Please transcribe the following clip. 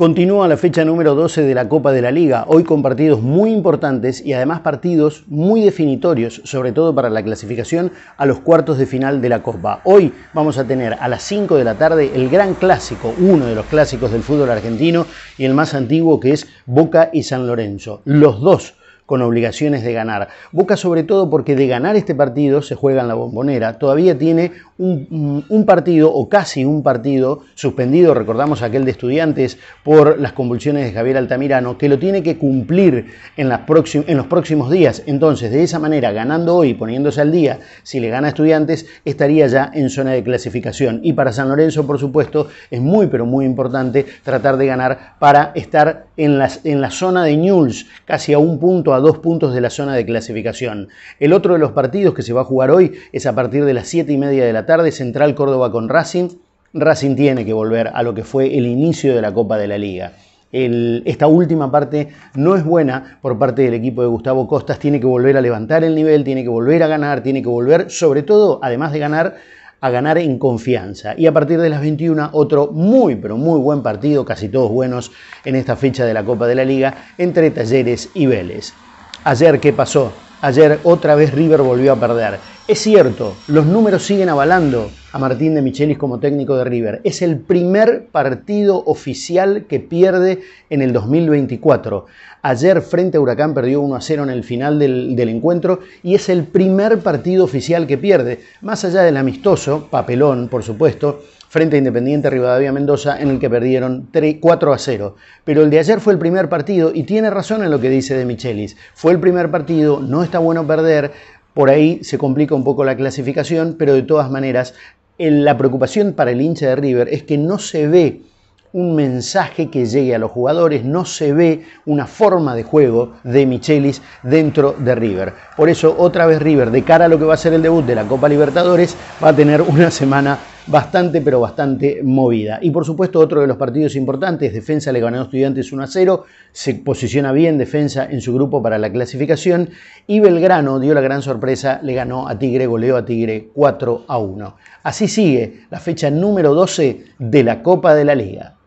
Continúa la fecha número 12 de la Copa de la Liga, hoy con partidos muy importantes y además partidos muy definitorios, sobre todo para la clasificación a los cuartos de final de la Copa. Hoy vamos a tener a las 5 de la tarde el gran clásico, uno de los clásicos del fútbol argentino y el más antiguo que es Boca y San Lorenzo. Los dos con obligaciones de ganar. Boca sobre todo porque de ganar este partido se juega en la bombonera. Todavía tiene Mm, un, partido o casi un partido suspendido, recordamos aquel de estudiantes por las convulsiones de Javier Altamirano, que lo tiene que cumplir en, las en los próximos días. Entonces, de esa manera, ganando hoy, poniéndose al día, si le gana a estudiantes, estaría ya en zona de clasificación. Y para San Lorenzo, por supuesto, es muy, pero muy importante tratar de ganar para estar en, las, en la zona de News, casi a un punto, a dos puntos de la zona de clasificación. El otro de los partidos que se va a jugar hoy es a partir de las 7 y media de la tarde tarde Central Córdoba con Racing. Racing tiene que volver a lo que fue el inicio de la Copa de la Liga. esta última parte no es buena por parte del equipo de Gustavo Costas, tiene que volver a levantar el nivel, tiene que volver a ganar, tiene que volver, sobre todo, además de ganar, a ganar en confianza. Y a partir de las 21, otro muy, pero muy buen partido, casi todos buenos en esta fecha de la Copa de la Liga, entre Talleres y Vélez. Ayer, ¿qué pasó? Ayer otra vez River volvió a perder. Es cierto, los números siguen avalando a Martín de Michelis como técnico de River. Es el primer partido oficial que pierde en el 2024. Ayer frente a Huracán perdió 1 a 0 en el final del, encuentro y es el primer partido oficial que pierde. Más allá del amistoso, papelón por supuesto, frente a Independiente Rivadavia Mendoza, en el que perdieron 4 a 0. Pero el de ayer fue el primer partido, y tiene razón en lo que dice De Michelis. Fue el primer partido, no está bueno perder. Por ahí se complica un poco la clasificación, pero de todas maneras, la preocupación para el hincha de River es que no se ve un mensaje que llegue a los jugadores, no se ve una forma de juego de Michelis dentro de River. Por eso, otra vez River, de cara a lo que va a ser el debut de la Copa Libertadores, va a tener una semana bastante, pero bastante movida. Y por supuesto, otro de los partidos importantes, Defensa le ganó a Estudiantes 1 a 0, se posiciona bien Defensa en su grupo para la clasificación y Belgrano dio la gran sorpresa, le ganó a Tigre, goleó a Tigre 4 a 1. Así sigue la fecha número 12 de la Copa de la Liga.